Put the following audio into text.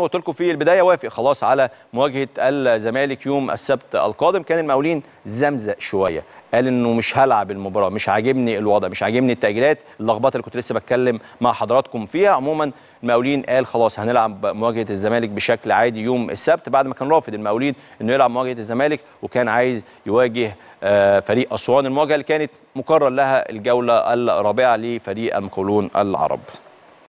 كما قلت لكم في البدايه وافق خلاص على مواجهه الزمالك يوم السبت القادم كان المقاولين زمزق شويه قال انه مش هلعب المباراه مش عاجبني الوضع مش عاجبني التاجيلات اللخبطه اللي كنت لسه بتكلم مع حضراتكم فيها عموما المقاولين قال خلاص هنلعب مواجهه الزمالك بشكل عادي يوم السبت بعد ما كان رافض المقاولين انه يلعب مواجهه الزمالك وكان عايز يواجه آه، فريق اسوان المواجهه اللي كانت مقرر لها الجوله الرابعه لفريق المقاولون العرب